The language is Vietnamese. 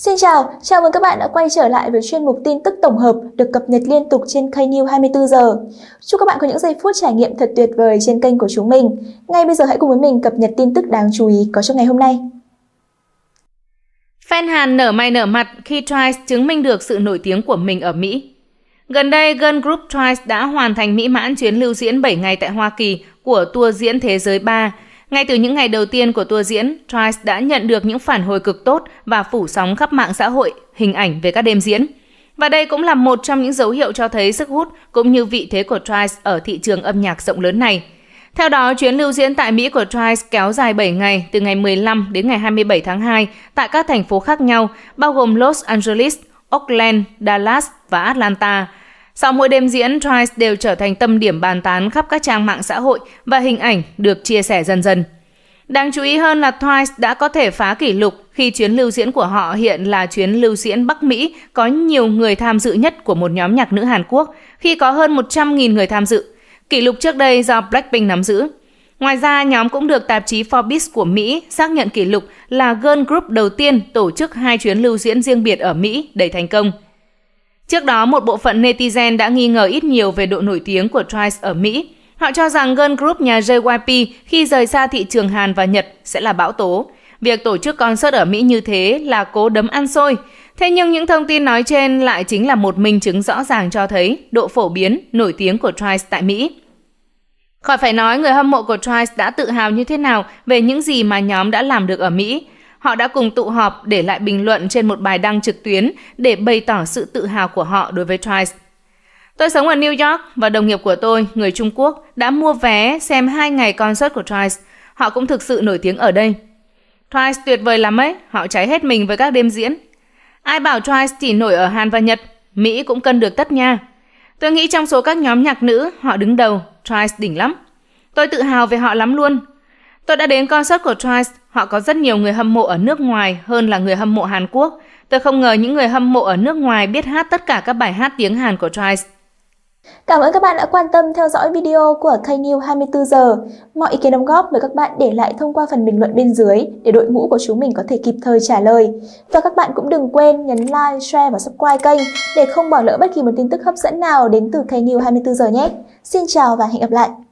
Xin chào, chào mừng các bạn đã quay trở lại với chuyên mục tin tức tổng hợp được cập nhật liên tục trên kênh New 24 giờ. Chúc các bạn có những giây phút trải nghiệm thật tuyệt vời trên kênh của chúng mình. Ngay bây giờ hãy cùng với mình cập nhật tin tức đáng chú ý có trong ngày hôm nay. Fan Hàn nở mày nở mặt khi Twice chứng minh được sự nổi tiếng của mình ở Mỹ. Gần đây, Girl Group Twice đã hoàn thành mỹ mãn chuyến lưu diễn 7 ngày tại Hoa Kỳ của tour diễn thế giới 3 ngay từ những ngày đầu tiên của tour diễn, Twice đã nhận được những phản hồi cực tốt và phủ sóng khắp mạng xã hội hình ảnh về các đêm diễn. Và đây cũng là một trong những dấu hiệu cho thấy sức hút cũng như vị thế của Twice ở thị trường âm nhạc rộng lớn này. Theo đó, chuyến lưu diễn tại Mỹ của Twice kéo dài 7 ngày, từ ngày 15 đến ngày 27 tháng 2, tại các thành phố khác nhau, bao gồm Los Angeles, Oakland, Dallas và Atlanta – sau mỗi đêm diễn, Twice đều trở thành tâm điểm bàn tán khắp các trang mạng xã hội và hình ảnh được chia sẻ dần dần. Đáng chú ý hơn là Twice đã có thể phá kỷ lục khi chuyến lưu diễn của họ hiện là chuyến lưu diễn Bắc Mỹ có nhiều người tham dự nhất của một nhóm nhạc nữ Hàn Quốc khi có hơn 100.000 người tham dự, kỷ lục trước đây do Blackpink nắm giữ. Ngoài ra, nhóm cũng được tạp chí Forbes của Mỹ xác nhận kỷ lục là girl group đầu tiên tổ chức hai chuyến lưu diễn riêng biệt ở Mỹ đầy thành công – Trước đó, một bộ phận netizen đã nghi ngờ ít nhiều về độ nổi tiếng của Twice ở Mỹ. Họ cho rằng girl group nhà JYP khi rời xa thị trường Hàn và Nhật sẽ là bão tố. Việc tổ chức concert ở Mỹ như thế là cố đấm ăn xôi. Thế nhưng những thông tin nói trên lại chính là một minh chứng rõ ràng cho thấy độ phổ biến, nổi tiếng của Twice tại Mỹ. Khỏi phải nói người hâm mộ của Twice đã tự hào như thế nào về những gì mà nhóm đã làm được ở Mỹ – Họ đã cùng tụ họp để lại bình luận trên một bài đăng trực tuyến để bày tỏ sự tự hào của họ đối với Twice. Tôi sống ở New York và đồng nghiệp của tôi, người Trung Quốc, đã mua vé xem hai ngày concert của Twice. Họ cũng thực sự nổi tiếng ở đây. Twice tuyệt vời lắm ấy, họ cháy hết mình với các đêm diễn. Ai bảo Twice chỉ nổi ở Hàn và Nhật, Mỹ cũng cân được tất nha. Tôi nghĩ trong số các nhóm nhạc nữ, họ đứng đầu, Twice đỉnh lắm. Tôi tự hào về họ lắm luôn. Tôi đã đến concert của Twice. Họ có rất nhiều người hâm mộ ở nước ngoài hơn là người hâm mộ Hàn Quốc. Tôi không ngờ những người hâm mộ ở nước ngoài biết hát tất cả các bài hát tiếng Hàn của Twice. Cảm ơn các bạn đã quan tâm theo dõi video của KNews 24 giờ. Mọi ý kiến đóng góp mời các bạn để lại thông qua phần bình luận bên dưới để đội ngũ của chúng mình có thể kịp thời trả lời. Và các bạn cũng đừng quên nhấn like, share và subscribe kênh để không bỏ lỡ bất kỳ một tin tức hấp dẫn nào đến từ KNews 24 giờ nhé. Xin chào và hẹn gặp lại!